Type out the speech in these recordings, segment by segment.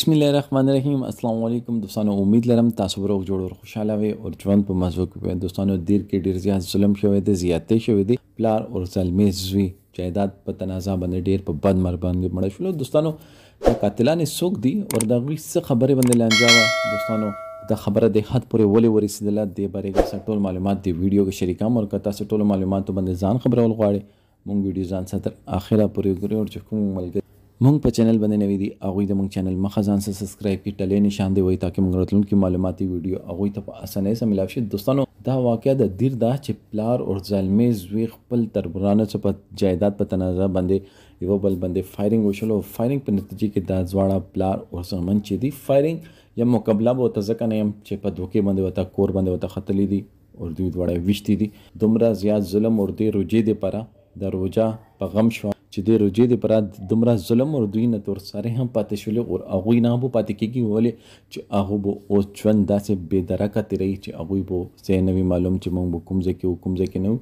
بسم الله الرحمن الرحیم السلام علیکم دوستانو امید لرم تاسو روغ جوړ او خوشاله وي او ژوند په مزو کې دوستانو ډیر کې ډیر زیات ظلم شوی دی زیاتې شوی دی پلار او ظلمې زوی جایداد په تنازع باندې ډیر په بد مر باندې مړ شول دوستانو قاتلانه څوک دي او دا غوي څه خبره باندې لانجاوه دوستانو دا خبره د حد پورې ولې ورسېدله دې باره کې ټول معلومات دی ویډیو کې شریکام او تاسو ټول معلومات باندې ځان خبرول غواړي مونږ ویډیو ځان سره تر اخره پورې ګورئ او چې کوم ملګری مونږ په چینل باندې نوې دي هغه د مونږ چینل مخه ځان سره سبسکرایب کی ټلې نشان دی وای ترڅو مونږ راتلونکي معلوماتي ویډیو هغه ته په اسانۍ سره ملاوي شي دوستانو دا واقعیا د دیر دا چې پلار او ځلمې زوی خپل تربرانه څخه په جایداد په تنازع باندې یو بل باندې فایرینګ وشول او فایرینګ په نتیجه کې دا ځواړه پلار او ځمن چې دی فایرینګ یا مقابله به تزکه نه يم چې په دوکې باندې وتا کور باندې وتا خطلې دي او دوی دوړې وشتي دي دومره زیات ظلم او دی روجې دی پره د روجا په غم شو چې د روجې د پرا دومره ظلم او دوی نه تور سره هم پاتې شول او هغه نه بو پاتې کیږي ولې چې هغه بو او ژوند داسې بې درکه تیرې چې هغه بو سه نوی معلوم چې موږ کوم ځکه کوم ځکه نو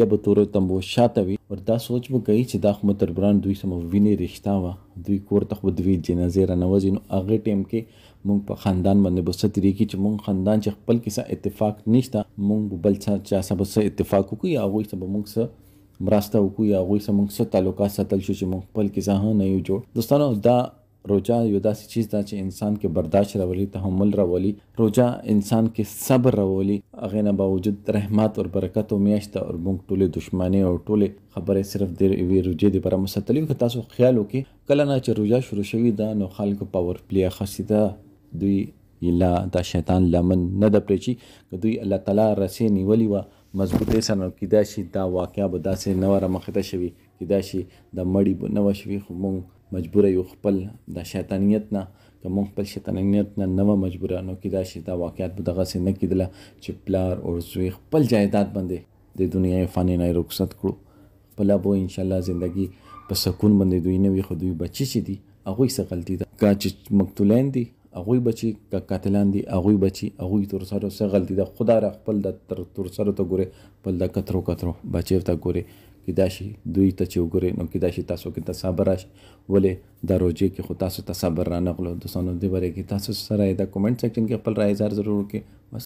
یا به تور تم بو شاته وي ور دا سوچ بو کوي چې دا خو تر بران دوی سم ویني رښتا وا دوی کور ته خو دوی جنازې را نوځي نو هغه ټیم کې مونږ په خاندان باندې به څه طریقې چې مونږ خاندان چې خپل کې اتفاق نشته مونږ بل چا چا سبا اتفاق وکړو یا هغوی سبا مونږ څه مرسته وکړو یا هغوی سره موږ څه تعلقات ساتل شو چې موږ خپل کې ځان نه یو جوړ دوستانو دا روجا یو داسې چیز ده چې انسان کې برداشت راولي تحمل راولي روجا انسان کې صبر راولي هغې نه باوجود رحمت او برکت او میاشت او موږ ټولې دشمنۍ او ټولې خبرې صرف د یوې روجې دپاره مستلي که تاسو خیال وکړئ کله نه چې روجا شروع شوې ده نو خلکو پاور پلی اخیستې ده دوی لا دا شیطان لمن نه ده پرېچي که دوی الله تعالی رسۍ نیولې وه مضبوطۍ سره نو کیدای شي دا واقعه به داسې نه وه رامخته شوې کیدای شي دا مړی به نه وه شوې خو موږ مجبوره یو خپل د شیطانیت نه که مونږ خپل شیطانیت نه نه وه مجبوره نو کیدای شي دا واقعیت به دغسې نه کېدله چې پلار او زوی خپل جایداد باندې د دنیا فانې نه رخصت کړو خپله به انشاءالله زندگی په سکون باندې دوی نه وي خو دوی بچي چې دي هغوی څه غلطي ده که چې مقتولین دي هغوی به چې قاتلان دي هغوی به چې هغوی تر سره څه غلطي ده خدا را خپل د تر سره ته ګورې خپل د کترو کترو بچیو ته ګورې کدا شي دوی ته چې وګورې نو کدا شي تاسو کې تصبر راشي ولې دا روزي کې خو تاسو تصبر را نغلو د سونو دی بره کې تاسو سره د کومنټ سیکشن کې خپل رائے اظهار ضرور وکړئ